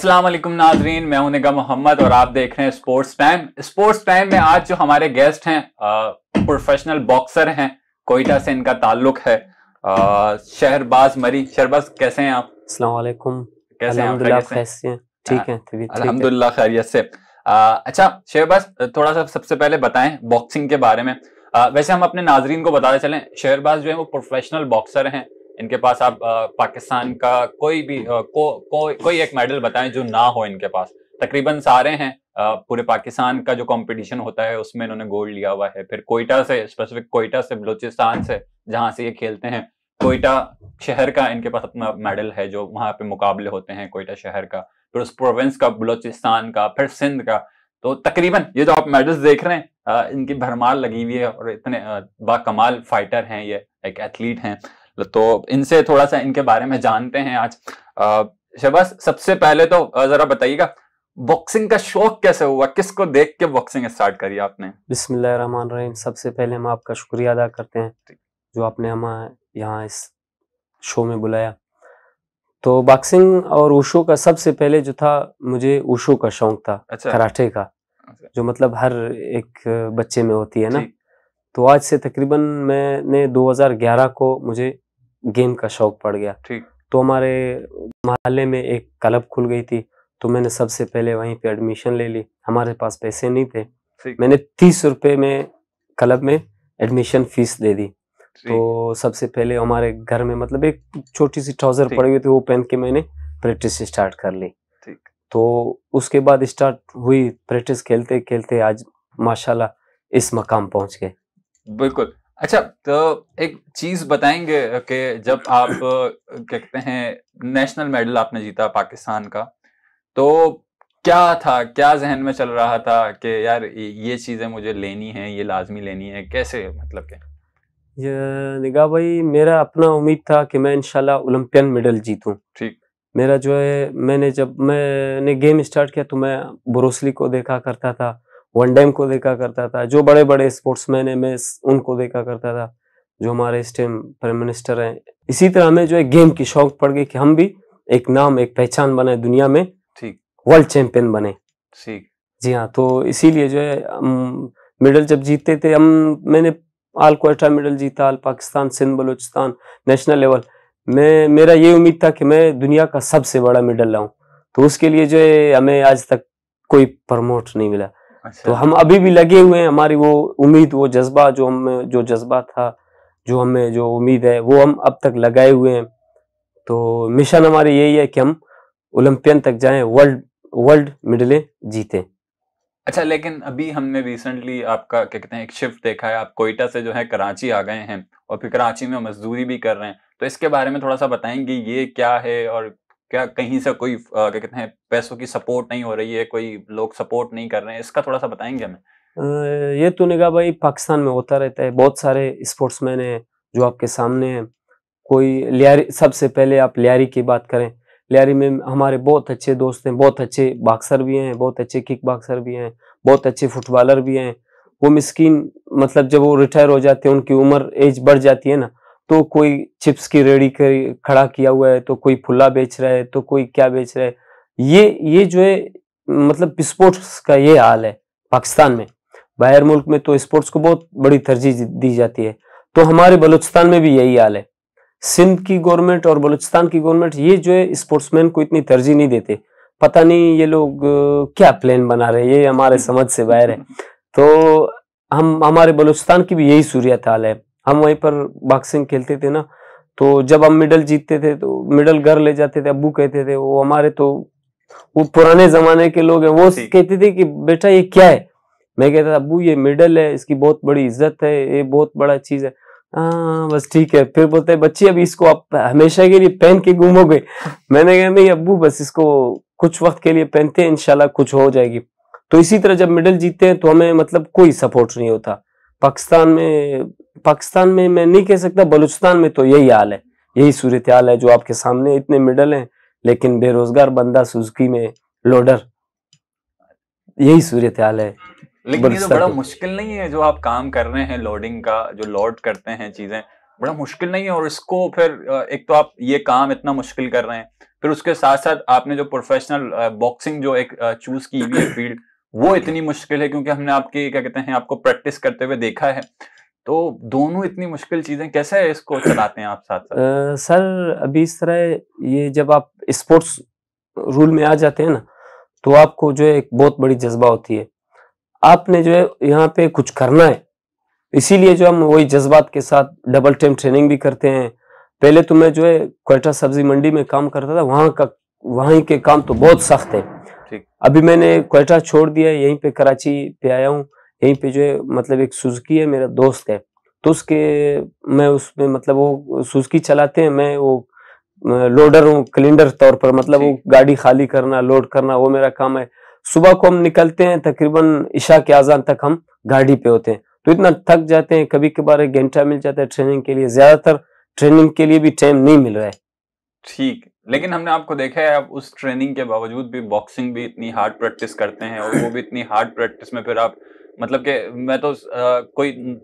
अस्सलाम वालेकुम नाजरीन मैं हूं निगम मोहम्मद और आप देख रहे हैं स्पोर्ट्स टाइम स्पोर्ट्स टाइम में आज जो हमारे गेस्ट हैं प्रोफेशनल बॉक्सर हैं कोयटा से इनका ताल्लुक है शहरबाज मरी शहरबाज कैसे हैं आप अस्सलाम वालेकुम कैसे हैं ठीक है अल्हम्दुलिल्लाह खैरियत से अच्छा शहरबाज थोड़ा सा सबसे पहले बताएं बॉक्सिंग के बारे में आ, वैसे हम अपने नाजरीन को बताते चलें शहरबाज जो है वो प्रोफेशनल बॉक्सर हैं इनके पास आप पाकिस्तान का कोई भी को, को, कोई एक मेडल बताएं जो ना हो इनके पास तकरीबन सारे हैं पूरे पाकिस्तान का जो कंपटीशन होता है उसमें इन्होंने गोल्ड लिया हुआ है फिर कोयटा से स्पेसिफिक कोयटा से बलूचिस्तान से जहाँ से ये खेलते हैं कोयटा शहर का इनके पास अपना मेडल है जो वहां पे मुकाबले होते हैं कोयटा शहर का फिर उस प्रोविंस का बलूचिस्तान का फिर सिंध का तो तकरीबन ये जो आप मेडल्स देख रहे हैं इनकी भरमार लगी हुई है और इतने बाकमाल फाइटर हैं ये एक एथलीट हैं तो इनसे थोड़ा सा इनके बारे में जानते हैं आज शबास सबसे पहले तो जरा बताइएगा बॉक्सिंग का शौक कैसे हुआ किसको देख के बॉक्सिंग स्टार्ट करी आपने रहीम सबसे पहले हम आपका शुक्रिया अदा करते हैं जो आपने हम यहाँ इस शो में बुलाया तो बॉक्सिंग और ओशो का सबसे पहले जो था मुझे ओशो का शौक था अच्छा। कराठे का अच्छा। जो मतलब हर एक बच्चे में होती है ना तो आज से तकरीबन मैंने 2011 को मुझे गेम का शौक पड़ गया ठीक तो हमारे मोहल्ले में एक क्लब खुल गई थी तो मैंने सबसे पहले वहीं पे एडमिशन ले ली हमारे पास पैसे नहीं थे मैंने तीस रुपये में क्लब में एडमिशन फीस दे दी तो सबसे पहले हमारे घर में मतलब एक छोटी सी ट्राउजर पड़ी हुई थी वो पहन के मैंने प्रैक्टिस स्टार्ट कर ली तो उसके बाद स्टार्ट हुई प्रैक्टिस खेलते खेलते आज माशाल्लाह इस मकाम पहुंच गए बिल्कुल अच्छा तो एक चीज बताएंगे कि जब आप क्या कहते हैं नेशनल मेडल आपने जीता पाकिस्तान का तो क्या था क्या जहन में चल रहा था कि यार ये चीज़ें मुझे लेनी है ये लाजमी लेनी है कैसे मतलब के ये निगाह भाई मेरा अपना उम्मीद था कि मैं इनशाला ओलंपियन मेडल जीतूं ठीक मेरा जो है मैंने जब मैंने गेम स्टार्ट किया तो मैं बुरोसली को देखा करता था वनडेम को देखा करता था जो बड़े बड़े स्पोर्ट्समैन है मैं उनको देखा करता था जो हमारे इस टाइम प्राइम मिनिस्टर हैं इसी तरह हमें जो है गेम की शौक पड़ गई कि हम भी एक नाम एक पहचान बनाए दुनिया में ठीक वर्ल्ड चैंपियन बने ठीक जी हाँ तो इसीलिए जो है हम मेडल जब जीतते थे हम मैंने आल क्वार्टर मेडल जीता all Pakistan Sindh Balochistan national level मैं मेरा ये उम्मीद था कि मैं दुनिया का सबसे बड़ा मेडल लाऊं तो उसके लिए जो है हमें आज तक कोई प्रमोट नहीं मिला अच्छा। तो हम अभी भी लगे हुए हैं हमारी वो उम्मीद वो जज्बा जो हम जो जज्बा था जो हमें जो उम्मीद है वो हम अब तक लगाए हुए हैं तो मिशन हमारी यही है कि हम ओलंपियन तक जाएं वर्ल्ड वर्ल्ड मेडले जीते अच्छा लेकिन अभी हमने रिसेंटली आपका क्या कहते हैं एक शिफ्ट देखा है आप कोयटा से जो है कराची आ गए हैं और फिर कराची में मजदूरी भी कर रहे हैं तो इसके बारे में थोड़ा सा बताएंगे ये क्या है और क्या कहीं से कोई क्या कहते हैं पैसों की सपोर्ट नहीं हो रही है कोई लोग सपोर्ट नहीं कर रहे हैं इसका थोड़ा सा बताएंगे हमें ये तो निगाह भाई पाकिस्तान में होता रहता है बहुत सारे स्पोर्ट्समैन हैं जो आपके सामने हैं कोई लियारी सबसे पहले आप लियारी की बात करें लियारी में हमारे बहुत अच्छे दोस्त हैं बहुत अच्छे बॉक्सर भी हैं बहुत अच्छे किक बॉक्सर भी हैं बहुत अच्छे फुटबॉलर भी हैं वो मिस्किन मतलब जब वो रिटायर हो जाते हैं उनकी उम्र एज बढ़ जाती है ना तो कोई चिप्स की रेडी कर खड़ा किया हुआ है तो कोई फुल्ला बेच रहा है तो कोई क्या बेच रहा है ये ये जो है मतलब स्पोर्ट्स का ये हाल है पाकिस्तान में बाहर मुल्क में तो स्पोर्ट्स को बहुत बड़ी तरजीह दी जाती है तो हमारे बलूचिस्तान में भी यही हाल है सिंध की गवर्नमेंट और बलूचिस्तान की गवर्नमेंट ये जो है स्पोर्ट्समैन को इतनी तरजीह नहीं देते पता नहीं ये लोग क्या प्लान बना रहे हैं ये हमारे समझ से बाहर है तो हम हमारे बलूचिस्तान की भी यही सूर्यत हाल है हम वहीं पर बॉक्सिंग खेलते थे ना तो जब हम मेडल जीतते थे तो मेडल घर ले जाते थे अबू कहते थे वो हमारे तो वो पुराने जमाने के लोग हैं वो कहते थे कि बेटा ये क्या है मैं कहता था अबू ये मेडल है इसकी बहुत बड़ी इज्जत है ये बहुत बड़ा चीज है आ, हाँ, बस ठीक है फिर बोलते हैं बच्ची अब इसको आप हमेशा के लिए पहन के घूमोगे मैंने कहा नहीं अबू बस इसको कुछ वक्त के लिए पहनते हैं इनशाला कुछ हो जाएगी तो इसी तरह जब मेडल जीतते हैं तो हमें मतलब कोई सपोर्ट नहीं होता पाकिस्तान में पाकिस्तान में मैं नहीं कह सकता बलूचिस्तान में तो यही हाल है यही सूरत हाल है जो आपके सामने इतने मिडल हैं लेकिन बेरोजगार बंदा सुजुकी में लोडर यही सूरत हाल है लेकिन ये तो बड़ा मुश्किल नहीं है जो आप काम कर रहे हैं लोडिंग का जो लोड करते हैं चीजें बड़ा मुश्किल नहीं है और इसको फिर एक तो आप ये काम इतना मुश्किल कर रहे हैं फिर उसके साथ साथ आपने जो प्रोफेशनल बॉक्सिंग जो एक चूज की हुई है फील्ड वो इतनी मुश्किल है क्योंकि हमने आपकी क्या कहते हैं आपको प्रैक्टिस करते हुए देखा है तो दोनों इतनी मुश्किल चीजें कैसे है इसको चलाते हैं आप साथ साथ आ, सर अभी इस तरह ये जब आप स्पोर्ट्स रूल में आ जाते हैं ना तो आपको जो है एक बहुत बड़ी जज्बा होती है आपने जो है यहाँ पे कुछ करना है इसीलिए जो हम वही जज्बात के साथ डबल टाइम ट्रेनिंग भी करते हैं पहले तो मैं जो है कोयटा सब्जी मंडी में काम करता था वहाँ का वहाँ के काम तो बहुत सख्त है अभी मैंने कोयटा छोड़ दिया यहीं पे कराची पे आया हूँ यहीं पे जो है मतलब एक सुजुकी है मेरा दोस्त है तो उसके मैं उसमें मतलब वो सुजुकी चलाते हैं मैं वो लोडर हूँ कैलेंडर तौर पर मतलब वो गाड़ी खाली करना लोड करना वो मेरा काम है सुबह को हम निकलते हैं तकरीबन ईशा के आजान तक हम गाड़ी पे होते हैं तो इतना थक जाते हैं कभी कभार एक घंटा मिल जाता है ट्रेनिंग के लिए ज्यादातर ट्रेनिंग के लिए भी टाइम नहीं मिल रहा है ठीक लेकिन हमने आपको देखा है आप उस ट्रेनिंग के बावजूद भी बॉक्सिंग भी इतनी हार्ड प्रैक्टिस करते हैं और वो भी इतनी हार्ड प्रैक्टिस में फिर आप मतलब कि मैं तो आ, कोई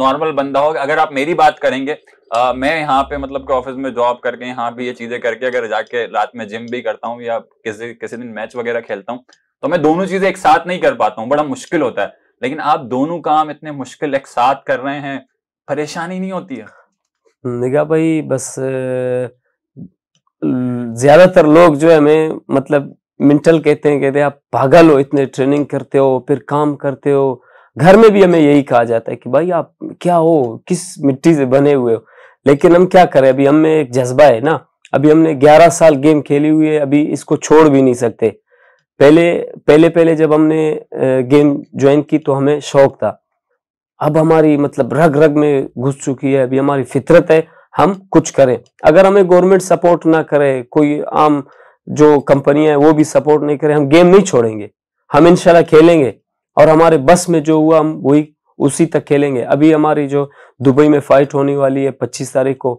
नॉर्मल बंदा हो अगर आप मेरी बात करेंगे आ, मैं यहाँ पे मतलब कि ऑफिस में जॉब करके यहाँ भी ये चीजें करके अगर जाके रात में जिम भी करता हूँ या किसी किसी दिन मैच वगैरह खेलता हूँ तो मैं दोनों चीजें एक साथ नहीं कर पाता हूँ बड़ा मुश्किल होता है लेकिन आप दोनों काम इतने मुश्किल एक साथ कर रहे हैं परेशानी नहीं होती है निगा भाई बस ज्यादातर लोग जो है हमें मतलब मेंटल कहते हैं कहते हैं आप पागल हो इतने ट्रेनिंग करते हो फिर काम करते हो घर में भी हमें यही कहा जाता है कि भाई आप क्या हो किस मिट्टी से बने हुए हो लेकिन हम क्या करें अभी हमें एक जज्बा है ना अभी हमने 11 साल गेम खेली हुई है अभी इसको छोड़ भी नहीं सकते पहले पहले पहले जब हमने गेम ज्वाइन की तो हमें शौक था अब हमारी मतलब रग रग में घुस चुकी है अभी हमारी फितरत है हम कुछ करें अगर हमें गवर्नमेंट सपोर्ट ना करे कोई आम जो कंपनियां है वो भी सपोर्ट नहीं करे हम गेम नहीं छोड़ेंगे हम इंशाल्लाह खेलेंगे और हमारे बस में जो हुआ हम वही उसी तक खेलेंगे अभी हमारी जो दुबई में फाइट होने वाली है पच्चीस तारीख को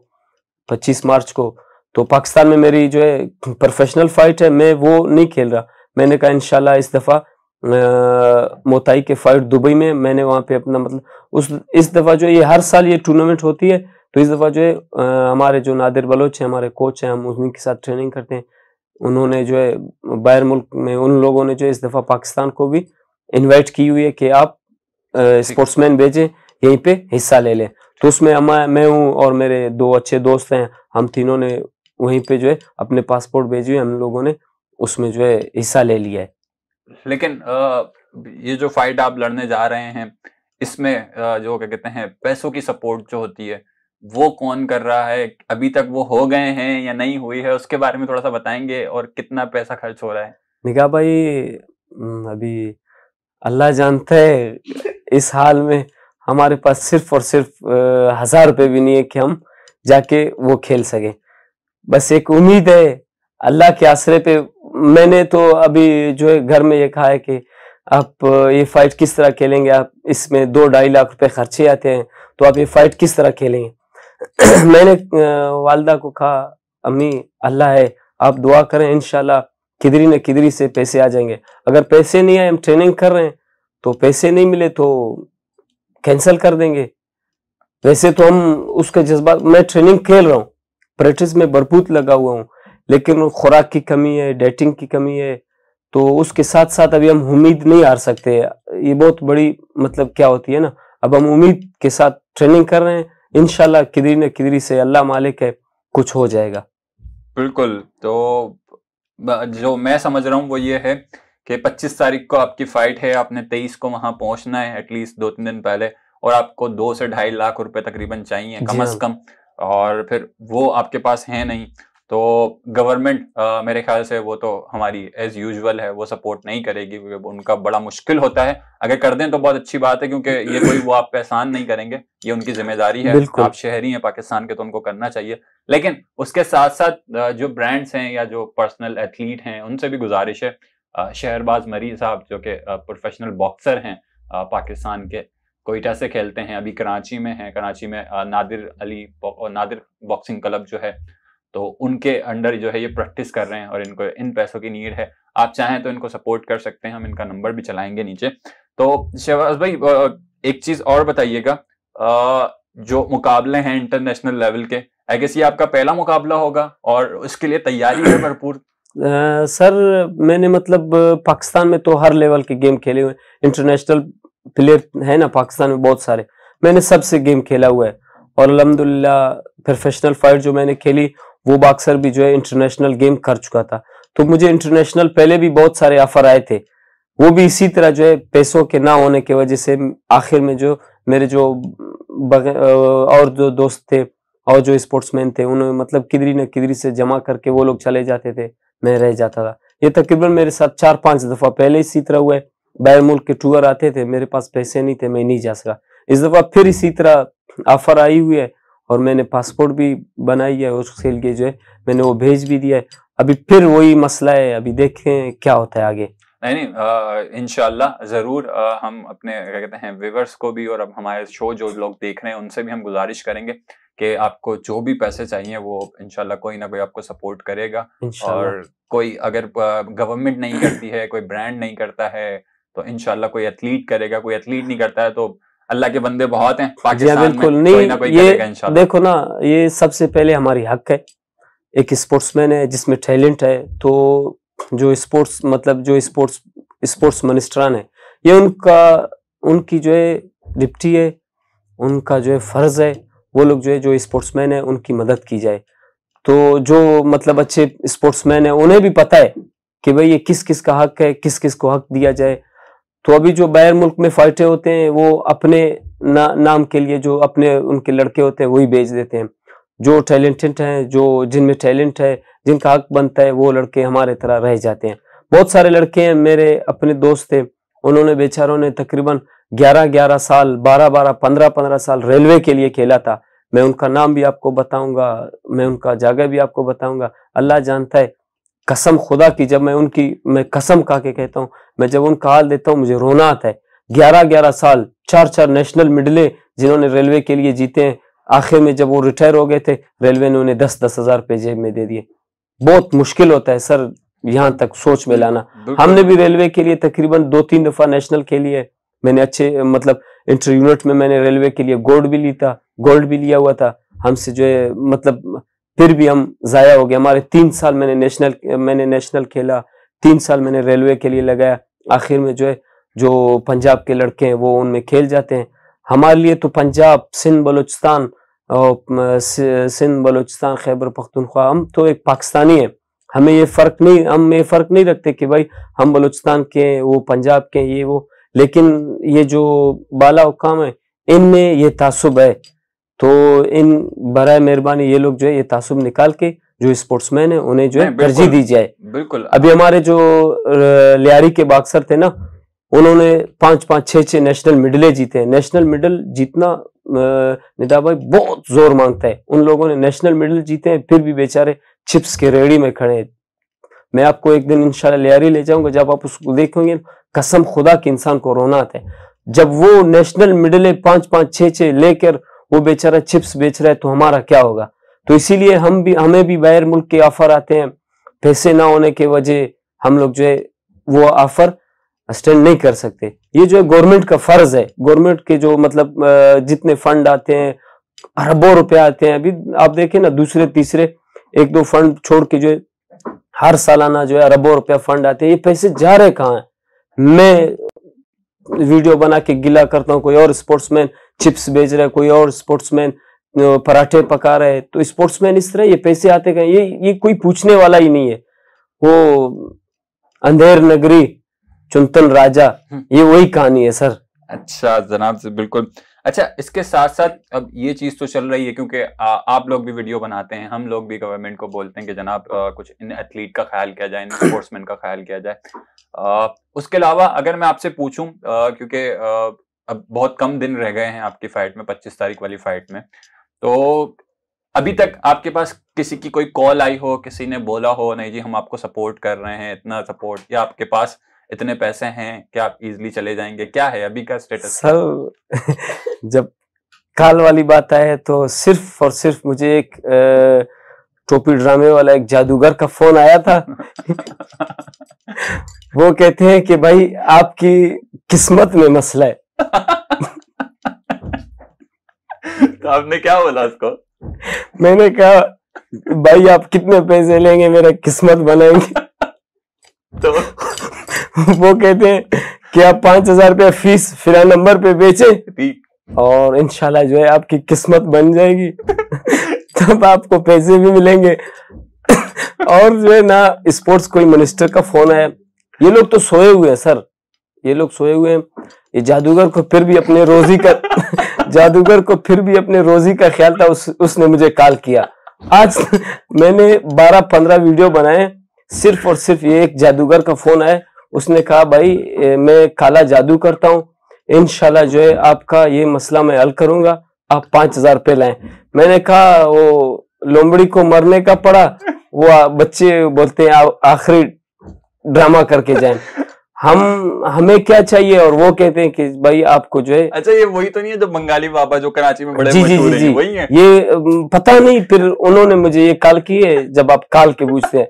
पच्चीस मार्च को तो पाकिस्तान में मेरी जो है प्रोफेशनल फाइट है मैं वो नहीं खेल रहा मैंने कहा इनशाला इस दफ़ा मोताई के फाइट दुबई में मैंने वहां पे अपना मतलब उस इस दफ़ा जो ये हर साल ये टूर्नामेंट होती है तो इस दफ़ा जो है हमारे जो नादिर बलोच है हमारे कोच हैं हम उन्हीं के साथ ट्रेनिंग करते हैं उन्होंने जो है बाहर मुल्क में उन लोगों ने जो इस दफ़ा पाकिस्तान को भी इनवाइट की हुई है कि आप स्पोर्ट्समैन भेजें यहीं पे हिस्सा ले लें तो उसमें हम मैं हूँ और मेरे दो अच्छे दोस्त हैं हम तीनों ने वहीं पे जो है अपने पासपोर्ट भेजे हुई हम लोगों ने उसमें जो है हिस्सा ले लिया है लेकिन ये जो फाइट आप लड़ने जा रहे हैं इसमें जो क्या कहते हैं पैसों की सपोर्ट जो होती है वो कौन कर रहा है अभी तक वो हो गए हैं या नहीं हुई है उसके बारे में थोड़ा सा बताएंगे और कितना पैसा खर्च हो रहा है निका भाई अभी अल्लाह जानता है इस हाल में हमारे पास सिर्फ और सिर्फ हजार रुपये भी नहीं है कि हम जाके वो खेल सके बस एक उम्मीद है अल्लाह के आसरे पे मैंने तो अभी जो है घर में ये कहा है कि आप ये फाइट किस तरह खेलेंगे आप इसमें दो ढाई लाख रुपए खर्चे आते हैं तो आप ये फाइट किस तरह खेलेंगे मैंने वालदा को कहा अम्मी अल्लाह है आप दुआ करें इनशाला किधरी न किधरी से पैसे आ जाएंगे अगर पैसे नहीं आए हम ट्रेनिंग कर रहे हैं तो पैसे नहीं मिले तो कैंसिल कर देंगे वैसे तो हम उसके जज्बात मैं ट्रेनिंग खेल रहा हूँ प्रैक्टिस में भरपूत लगा हुआ हूँ लेकिन खुराक की कमी है डेटिंग की कमी है तो उसके साथ साथ अभी हम उम्मीद नहीं हार सकते ये बहुत बड़ी मतलब क्या होती है ना अब हम उम्मीद के साथ ट्रेनिंग कर रहे हैं इनशाला किधरी न किधरी से अल्लाह मालिक है कुछ हो जाएगा बिल्कुल तो जो मैं समझ रहा हूँ वो ये है कि 25 तारीख को आपकी फाइट है आपने 23 को वहां पहुंचना है एटलीस्ट दो तीन दिन पहले और आपको दो से ढाई लाख रुपए तकरीबन चाहिए कम अज हाँ। कम और फिर वो आपके पास है नहीं तो गवर्नमेंट मेरे ख्याल से वो तो हमारी एज यूजल है वो सपोर्ट नहीं करेगी क्योंकि उनका बड़ा मुश्किल होता है अगर कर दें तो बहुत अच्छी बात है क्योंकि ये कोई वो आप पहचान नहीं करेंगे ये उनकी जिम्मेदारी है आप शहरी हैं पाकिस्तान के तो उनको करना चाहिए लेकिन उसके साथ साथ जो ब्रांड्स हैं या जो पर्सनल एथलीट हैं उनसे भी गुजारिश है शहरबाज मरी साहब जो कि प्रोफेशनल बॉक्सर हैं पाकिस्तान के कोयटा से खेलते हैं अभी कराची में हैं कराची में नादिर अली नादिर बॉक्सिंग क्लब जो है तो उनके अंडर जो है ये प्रैक्टिस कर रहे हैं और इनको इन पैसों की नीड है आप चाहें तो इनको सपोर्ट कर सकते हैं हम इनका नंबर भी चलाएंगे नीचे तो शहबाज भाई एक चीज और बताइएगा जो मुकाबले हैं इंटरनेशनल लेवल के आई गेस ये आपका पहला मुकाबला होगा और उसके लिए तैयारी है भरपूर सर मैंने मतलब पाकिस्तान में तो हर लेवल के गेम खेले हुए इंटरनेशनल प्लेयर है ना पाकिस्तान में बहुत सारे मैंने सबसे गेम खेला हुआ है और अलहमदुल्ला प्रोफेशनल फाइट जो मैंने खेली वो बाक्सर भी जो है इंटरनेशनल गेम कर चुका था तो मुझे इंटरनेशनल पहले भी बहुत सारे ऑफर आए थे वो भी इसी तरह जो है पैसों के ना होने की वजह से आखिर में जो मेरे जो और जो दोस्त थे और जो स्पोर्ट्समैन थे उन्होंने मतलब किधरी न किधरी से जमा करके वो लोग चले जाते थे मैं रह जाता था ये तकरीबन मेरे साथ चार पांच दफा पहले इसी तरह हुए बैर मुल्क के टूर आते थे मेरे पास पैसे नहीं थे मैं नहीं जा सका इस दफा फिर इसी तरह ऑफर आई हुई है और मैंने पासपोर्ट भी बनाई है उस सेल के जो है मैंने वो भेज भी दिया है अभी फिर वही मसला है अभी देखें क्या होता है आगे नहीं नहीं इनशाला ज़रूर आ, हम अपने क्या कहते हैं व्यूवर्स को भी और अब हमारे शो जो लोग देख रहे हैं उनसे भी हम गुजारिश करेंगे कि आपको जो भी पैसे चाहिए वो इनशाला कोई ना कोई आपको सपोर्ट करेगा और कोई अगर गवर्नमेंट नहीं करती है कोई ब्रांड नहीं करता है तो इनशाला कोई एथलीट करेगा कोई एथलीट नहीं करता है तो अल्लाह के बंदे बहुत हैं हाँ, पाकिस्तान बिल्कुल में नहीं कोई ना कोई ये देखो ना ये सबसे पहले हमारी हक है एक स्पोर्ट्समैन है जिसमें टैलेंट है तो जो स्पोर्ट्स मतलब जो स्पोर्ट्स स्पोर्ट्स मिनिस्ट्रान है ये उनका उनकी जो है डिप्टी है उनका जो है फ़र्ज़ है वो लोग जो है जो स्पोर्ट्समैन है उनकी मदद की जाए तो जो मतलब अच्छे स्पोर्ट्समैन है उन्हें भी पता है कि भाई ये किस किस का हक है किस किस को हक दिया जाए तो अभी जो बैर मुल्क में फाइटे होते हैं वो अपने ना, नाम के लिए जो अपने उनके लड़के होते हैं वही बेच देते हैं जो टैलेंटेड हैं जो जिनमें टैलेंट है जिनका हक बनता है वो लड़के हमारे तरह रह जाते हैं बहुत सारे लड़के हैं मेरे अपने दोस्त थे उन्होंने बेचारों ने तकरीबन ग्यारह ग्यारह साल बारह बारह पंद्रह पंद्रह साल रेलवे के लिए खेला था मैं उनका नाम भी आपको बताऊंगा मैं उनका जगह भी आपको बताऊंगा अल्लाह जानता है कसम खुदा की जब मैं उनकी मैं कसम का के कहता हूँ मैं जब उनका हाल देता हूँ मुझे रोना आता है ग्यारह ग्यारह साल चार चार नेशनल मेडले जिन्होंने रेलवे के लिए जीते हैं आखिर में जब वो रिटायर हो गए थे रेलवे ने उन्हें दस दस हजार रुपये जेब में दे दिए बहुत मुश्किल होता है सर यहाँ तक सोच में लाना हमने भी रेलवे के लिए तकरीबन दो तीन दफा नेशनल खेली है मैंने अच्छे मतलब इंटर यूनिट में मैंने रेलवे के लिए गोल्ड भी ली था गोल्ड भी लिया हुआ था हमसे जो है मतलब फिर भी हम ज़ाया हो गए हमारे तीन साल मैंने नेशनल मैंने नेशनल खेला तीन साल मैंने रेलवे के लिए लगाया आखिर में जो है जो पंजाब के लड़के हैं वो उनमें खेल जाते हैं हमारे लिए तो पंजाब सिंध बलोचिस्तान सिंध बलोचिस्तान खैबर पख्तनख्वा हम तो एक पाकिस्तानी है हमें ये फ़र्क नहीं हम ये फ़र्क नहीं रखते कि भाई हम बलोचिस्तान के हैं वो पंजाब के हैं ये वो लेकिन ये जो बाला हुकाम है इनमें ये तासुब है तो इन बर मेहरबानी ये लोग जो है ये तासुब निकाल के जो स्पोर्ट्समैन है उन्हें जो है तरजीह दी जाए बिल्कुल अभी हमारे जो लियारी के बाक्सर थे ना उन्होंने पांच पांच छह छह नेशनल मेडले जीते हैं नेशनल मेडल जीतना निदा भाई बहुत जोर मांगता है उन लोगों ने नेशनल मेडल जीते हैं फिर भी बेचारे चिप्स के रेड़ी में खड़े हैं मैं आपको एक दिन इंशाल्लाह लियारी ले जाऊंगा जब आप उसको देखेंगे कसम खुदा के इंसान को रोना आता है जब वो नेशनल मेडले पांच पांच छह छह लेकर वो बेच रहा है चिप्स बेच रहा है तो हमारा क्या होगा तो इसीलिए हम भी हमें भी बाहर मुल्क के ऑफर आते हैं पैसे ना होने के वजह हम लोग जो है वो ऑफर स्टैंड नहीं कर सकते ये जो है गवर्नमेंट का फर्ज है गवर्नमेंट के जो मतलब जितने फंड आते हैं अरबों रुपए आते हैं अभी आप देखें ना दूसरे तीसरे एक दो फंड छोड़ के जो है हर सालाना जो है अरबों रुपया फंड आते हैं ये पैसे जा रहे कहाँ है मैं वीडियो बना के गिला करता हूँ कोई और स्पोर्ट्समैन चिप्स बेच रहा है कोई और स्पोर्ट्समैन पराठे पका रहे तो स्पोर्ट्समैन इस तरह ये पैसे आते गए ये ये कोई पूछने वाला ही नहीं है वो अंधेर नगरी चुंतन राजा हम्म। ये वही कहानी है सर अच्छा जनाब बिल्कुल अच्छा इसके साथ साथ अब ये चीज तो चल रही है क्योंकि आ, आप लोग भी वीडियो बनाते हैं हम लोग भी गवर्नमेंट को बोलते हैं कि जनाब आ, कुछ इन एथलीट का ख्याल किया जाए इन स्पोर्ट्समैन का ख्याल किया जाए आ, उसके अलावा अगर मैं आपसे पूछूं क्योंकि अब बहुत कम दिन रह गए हैं आपकी फाइट में पच्चीस तारीख वाली फाइट में तो अभी तक आपके पास किसी की कोई कॉल आई हो किसी ने बोला हो नहीं जी हम आपको सपोर्ट कर रहे हैं इतना सपोर्ट या आपके पास इतने पैसे हैं कि आप इजिली चले जाएंगे क्या है अभी का स्टेटस सर जब काल वाली बात आए तो सिर्फ और सिर्फ मुझे एक टोपी ड्रामे वाला एक जादूगर का फोन आया था वो कहते हैं कि भाई आपकी किस्मत में मसला है तो आपने क्या बोला उसको मैंने कहा भाई आप कितने पैसे लेंगे मेरा किस्मत बनाएंगे तो वो कहते हैं कि आप पांच हजार रुपया फीस फिरा नंबर पे बेचे और इनशाला जो है आपकी किस्मत बन जाएगी तब आपको पैसे भी मिलेंगे और जो है ना स्पोर्ट्स कोई मिनिस्टर का फोन आया ये लोग तो सोए हुए हैं सर ये लोग सोए हुए हैं ये जादूगर को फिर भी अपने रोजी का जादूगर को फिर भी अपने रोजी का ख्याल था उस, उसने मुझे कॉल किया आज मैंने 12-15 वीडियो बनाए सिर्फ और सिर्फ ये एक जादूगर का फोन आया उसने कहा भाई मैं काला जादू करता हूँ इनशाला जो है आपका ये मसला मैं हल करूंगा आप पांच हजार रुपये लाए मैंने कहा वो लोमड़ी को मरने का पड़ा वो बच्चे बोलते हैं आखिरी ड्रामा करके जाए हम हमें क्या चाहिए और वो कहते हैं कि भाई आपको जो है अच्छा ये वही तो नहीं है जो बंगाली बाबा जो कराची में बड़े जी जी जी, जी वही है ये पता नहीं फिर उन्होंने मुझे ये काल की है जब आप काल के पूछते हैं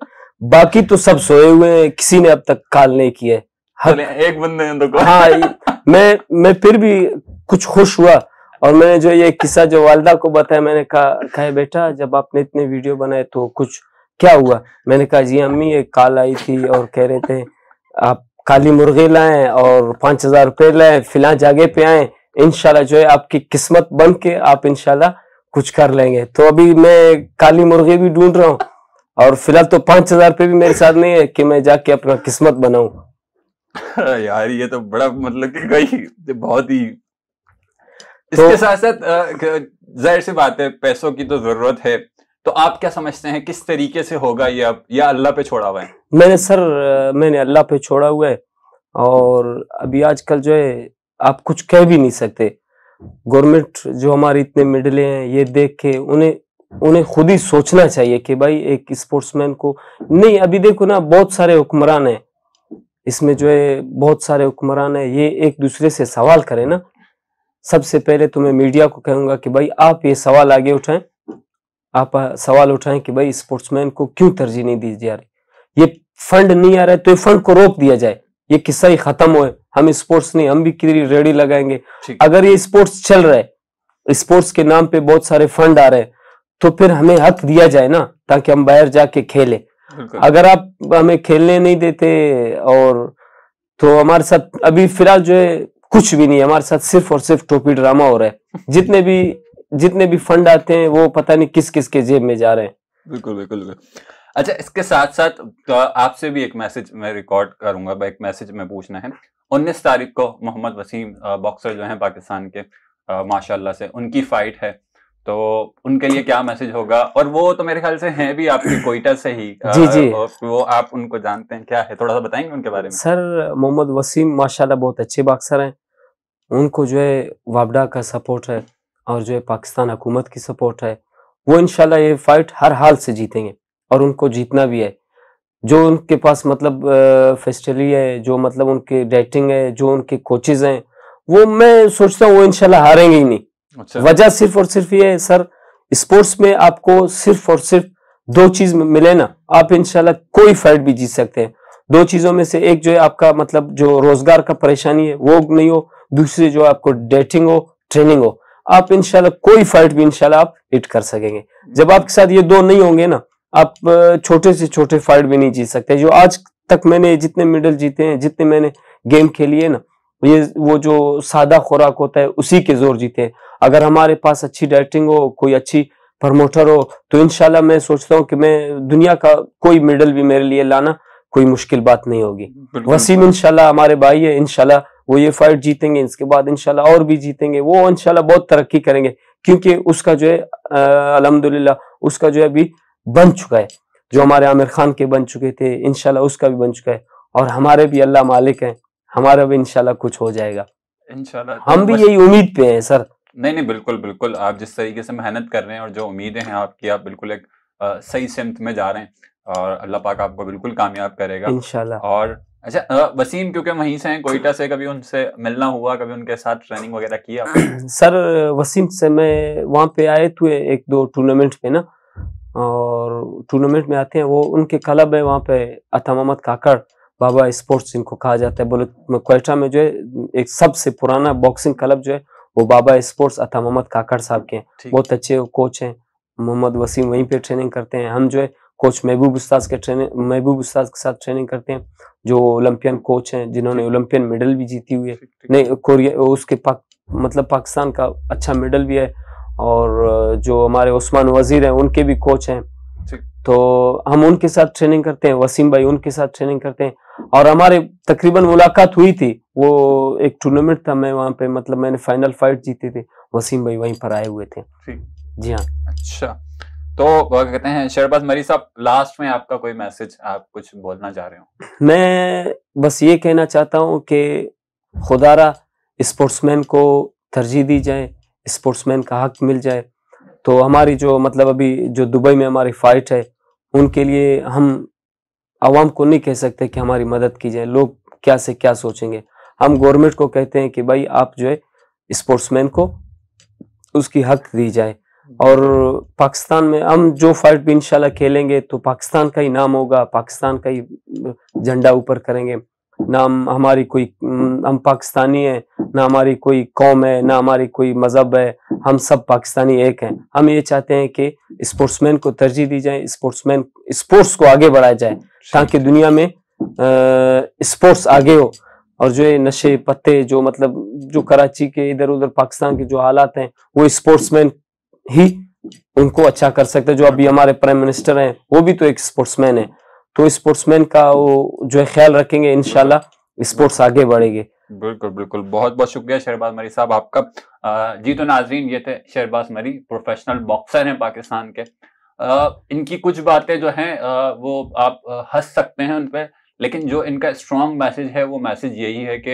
बाकी तो सब सोए हुए हैं किसी ने अब तक काल नहीं किया है एक बंदे ने तो हाँ मैं मैं फिर भी कुछ खुश हुआ और मैंने जो ये किस्सा जो वालदा को बताया मैंने कहा कहे बेटा जब आपने इतने वीडियो बनाए तो कुछ क्या हुआ मैंने कहा जी अम्मी ये काल आई थी और कह रहे थे आप काली मुर्गी लाएं और पांच हजार रुपये लाएं फिलहाल जागे पे आए इनशाला जो है आपकी किस्मत बन के आप इनशाला कुछ कर लेंगे तो अभी मैं काली मुर्गी भी ढूंढ रहा हूँ और फिलहाल तो पांच हजार रुपये भी मेरे साथ नहीं है कि मैं जाके अपना किस्मत बनाऊ यार ये तो बड़ा मतलब कि कई बहुत ही तो इसके तो, साथ साथ जाहिर सी बात है पैसों की तो जरूरत है तो आप क्या समझते हैं किस तरीके से होगा ये अब या अल्लाह पे छोड़ा हुआ है मैंने सर मैंने अल्लाह पे छोड़ा हुआ है और अभी आजकल जो है आप कुछ कह भी नहीं सकते गवर्नमेंट जो हमारे इतने मिडले हैं ये देख के उन्हें उन्हें खुद ही सोचना चाहिए कि भाई एक स्पोर्ट्समैन को नहीं अभी देखो ना बहुत सारे हुक्मरान हैं इसमें जो है बहुत सारे हुक्मरान हैं ये एक दूसरे से सवाल करें ना सबसे पहले तो मैं मीडिया को कहूंगा कि भाई आप ये सवाल आगे उठाएं आप सवाल उठाएं कि भाई स्पोर्ट्समैन को क्यों तरजीह नहीं दी जा रही ये फंड नहीं आ रहा है तो ये फंड को रोक दिया जाए ये किस्सा ही खत्म हो हम स्पोर्ट्स नहीं हम भी रेडी लगाएंगे अगर ये स्पोर्ट्स चल रहे स्पोर्ट्स के नाम पे बहुत सारे फंड आ रहे हैं तो फिर हमें हक दिया जाए ना ताकि हम बाहर जाके खेले अगर आप हमें खेलने नहीं देते और तो हमारे साथ अभी फिलहाल जो है कुछ भी नहीं हमारे साथ सिर्फ और सिर्फ टोपी ड्रामा हो रहा है जितने भी जितने भी फंड आते हैं वो पता नहीं किस किस के जेब में जा रहे हैं बिल्कुल बिल्कुल अच्छा इसके साथ साथ तो आपसे भी एक मैसेज मैं रिकॉर्ड करूंगा एक मैसेज में पूछना है उन्नीस तारीख को मोहम्मद वसीम बॉक्सर जो है पाकिस्तान के माशाल्लाह से उनकी फाइट है तो उनके लिए क्या मैसेज होगा और वो तो मेरे ख्याल से हैं भी आपकी कोयटा से ही जी जी वो आप उनको जानते हैं क्या है थोड़ा सा बताएंगे उनके बारे में सर मोहम्मद वसीम माशाल्लाह बहुत अच्छे बॉक्सर हैं उनको जो है वाबडा का सपोर्ट है और जो है पाकिस्तान हुकूमत की सपोर्ट है वो इनशाला ये फाइट हर हाल से जीतेंगे और उनको जीतना भी है जो उनके पास मतलब फैसिलिटी है जो मतलब उनके डाइटिंग है जो उनके कोचेज हैं वो मैं सोचता हूँ वो इनशाला हारेंगे ही नहीं अच्छा। वजह सिर्फ और सिर्फ ये है सर स्पोर्ट्स में आपको सिर्फ और सिर्फ दो चीज मिले ना आप इनशाला कोई फाइट भी जीत सकते हैं दो चीजों में से एक जो है आपका मतलब जो रोजगार का परेशानी है वो नहीं हो दूसरी जो आपको डेटिंग हो ट्रेनिंग हो आप इनशाला कोई फाइट भी इनशाला आप हिट कर सकेंगे जब आपके साथ ये दो नहीं होंगे ना आप छोटे से छोटे फाइट भी नहीं जीत सकते जो आज तक मैंने जितने मेडल जीते हैं जितने मैंने गेम खेली है ना ये वो जो सादा खुराक होता है उसी के जोर जीते हैं अगर हमारे पास अच्छी डाइटिंग हो कोई अच्छी प्रमोटर हो तो इनशाला मैं सोचता हूँ कि मैं दुनिया का कोई मेडल भी मेरे लिए लाना कोई मुश्किल बात नहीं होगी वसीम इनशाला हमारे भाई है इनशाला वो ये फाइट जीतेंगे इसके बाद इनशाला और भी जीतेंगे वो इनशाला बहुत तरक्की करेंगे क्योंकि उसका जो है अलहमदुल्ला उसका जो है अभी बन चुका है जो हमारे आमिर खान के बन चुके थे इनशाला उसका भी बन चुका है और हमारे भी अल्लाह मालिक है हमारा भी इनशाला कुछ हो जाएगा इनशाला हम भी यही उम्मीद पे हैं सर नहीं नहीं बिल्कुल बिल्कुल आप जिस तरीके से मेहनत कर रहे हैं और जो उम्मीदें हैं आपकी आप बिल्कुल एक आ, सही सिमत में जा रहे हैं और अल्लाह पाक आपको बिल्कुल कामयाब करेगा इनशाला और अच्छा वसीम क्योंकि वहीं से हैं कोयटा से कभी उनसे मिलना हुआ कभी उनके साथ ट्रेनिंग वगैरह किया सर वसीम से मैं वहाँ पे आए थे तो एक दो टूर्नामेंट पे ना और टूर्नामेंट में आते हैं वो उनके क्लब है वहाँ पे अता मोहम्मद काकड़ बाबा स्पोर्ट्स इनको कहा जाता है बोले कोयटा में जो है एक सबसे पुराना बॉक्सिंग क्लब जो है वो बाबा स्पोर्ट्स अता मोहम्मद काकड़ साहब के हैं बहुत अच्छे कोच हैं मोहम्मद वसीम वहीं पे ट्रेनिंग करते हैं हम जो है कोच महबूब उस्ताद के ट्रेनिंग महबूब उस्ताद के साथ ट्रेनिंग करते हैं जो ओलंपियन कोच हैं जिन्होंने ओलंपियन मेडल भी जीती हुई है नहीं कोरिया उसके पाक मतलब पाकिस्तान का अच्छा मेडल भी है और जो हमारे उस्मान वजीर हैं उनके भी कोच हैं तो हम उनके साथ ट्रेनिंग करते हैं वसीम भाई उनके साथ ट्रेनिंग करते हैं और हमारे तकरीबन मुलाकात हुई थी वो एक टूर्नामेंट था मैं वहाँ पे मतलब मैंने फाइनल फाइट जीती थी वसीम भाई वहीं पर आए हुए थे जी हाँ अच्छा तो कहते हैं शेरबाज मरी साहब लास्ट में आपका कोई मैसेज आप कुछ बोलना चाह रहे हो मैं बस ये कहना चाहता हूँ कि खुदारा स्पोर्ट्समैन को तरजीह दी जाए स्पोर्ट्समैन का हक मिल जाए तो हमारी जो मतलब अभी जो दुबई में हमारी फाइट है उनके लिए हम आवाम को नहीं कह सकते कि हमारी मदद की जाए लोग क्या से क्या सोचेंगे हम गवर्नमेंट को कहते हैं कि भाई आप जो है स्पोर्ट्समैन को उसकी हक दी जाए हम्म। और पाकिस्तान में हम जो फाइट भी इनशाला खेलेंगे तो पाकिस्तान का ही नाम होगा पाकिस्तान का ही झंडा ऊपर करेंगे ना हमारी कोई हम पाकिस्तानी है ना हमारी कोई कौम है ना हमारी कोई मज़हब है हम सब पाकिस्तानी एक हैं हम ये चाहते हैं कि स्पोर्ट्समैन को तरजीह दी जाए स्पोर्ट्समैन स्पोर्ट्स को आगे बढ़ाया जाए ताकि दुनिया में स्पोर्ट्स आगे हो और जो ये नशे पत्ते जो मतलब जो कराची के इधर उधर पाकिस्तान के जो हालात हैं वो स्पोर्ट्समैन ही उनको अच्छा कर सकते हैं जो अभी हमारे प्राइम मिनिस्टर हैं वो भी तो एक स्पोर्ट्समैन है तो स्पोर्ट्समैन का वो जो है ख्याल रखेंगे इनशाला स्पोर्ट्स आगे बढ़ेंगे बिल्कुल बिल्कुल बहुत बहुत शुक्रिया शहरबाज मरी साहब आपका जी तो नाजरीन ये थे शहरबाज मरी प्रोफेशनल बॉक्सर हैं पाकिस्तान के आ, इनकी कुछ बातें जो हैं वो आप हंस सकते हैं उन पर लेकिन जो इनका स्ट्रॉन्ग मैसेज है वो मैसेज यही है कि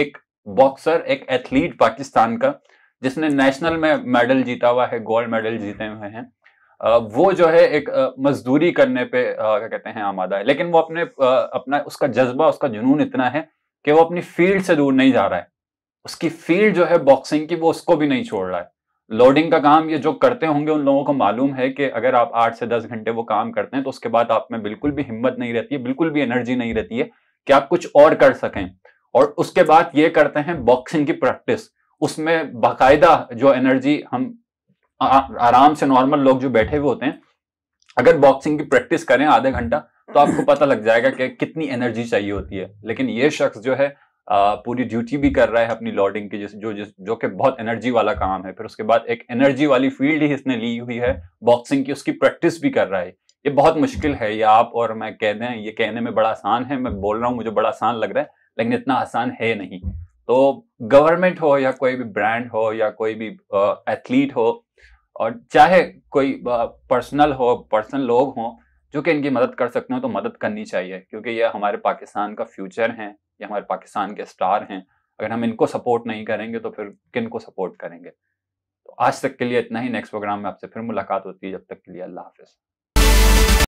एक बॉक्सर एक एथलीट पाकिस्तान का जिसने नेशनल में मेडल जीता हुआ है गोल्ड मेडल जीते हुए हैं वो जो है एक मजदूरी करने पे क्या कहते हैं आमादा है लेकिन वो अपने अपना उसका जज्बा उसका जुनून इतना है कि वो अपनी फील्ड से दूर नहीं जा रहा है उसकी फील्ड जो है बॉक्सिंग की वो उसको भी नहीं छोड़ रहा है लोडिंग का काम ये जो करते होंगे उन लोगों को मालूम है कि अगर आप आठ से दस घंटे वो काम करते हैं तो उसके बाद आप में बिल्कुल भी हिम्मत नहीं रहती है बिल्कुल भी एनर्जी नहीं रहती है कि आप कुछ और कर सकें और उसके बाद ये करते हैं बॉक्सिंग की प्रैक्टिस उसमें बाकायदा जो एनर्जी हम आ, आराम से नॉर्मल लोग जो बैठे हुए होते हैं अगर बॉक्सिंग की प्रैक्टिस करें आधे घंटा तो आपको पता लग जाएगा कि कितनी एनर्जी चाहिए होती है लेकिन ये शख्स जो है आ, पूरी ड्यूटी भी कर रहा है अपनी लॉडिंग की जिस जो जिस जो कि बहुत एनर्जी वाला काम है फिर उसके बाद एक एनर्जी वाली फील्ड ही इसने ली हुई है बॉक्सिंग की उसकी प्रैक्टिस भी कर रहा है ये बहुत मुश्किल है ये आप और मैं कह दें ये कहने में बड़ा आसान है मैं बोल रहा हूँ मुझे बड़ा आसान लग रहा है लेकिन इतना आसान है नहीं तो गवर्नमेंट हो या कोई भी ब्रांड हो या कोई भी एथलीट हो और चाहे कोई पर्सनल हो पर्सनल लोग हों जो कि इनकी मदद कर सकते हो तो मदद करनी चाहिए क्योंकि ये हमारे पाकिस्तान का फ्यूचर है ये हमारे पाकिस्तान के स्टार हैं अगर हम इनको सपोर्ट नहीं करेंगे तो फिर किन को सपोर्ट करेंगे तो आज तक के लिए इतना ही नेक्स्ट प्रोग्राम में आपसे फिर मुलाकात होती है जब तक के लिए अल्लाह हाफिज़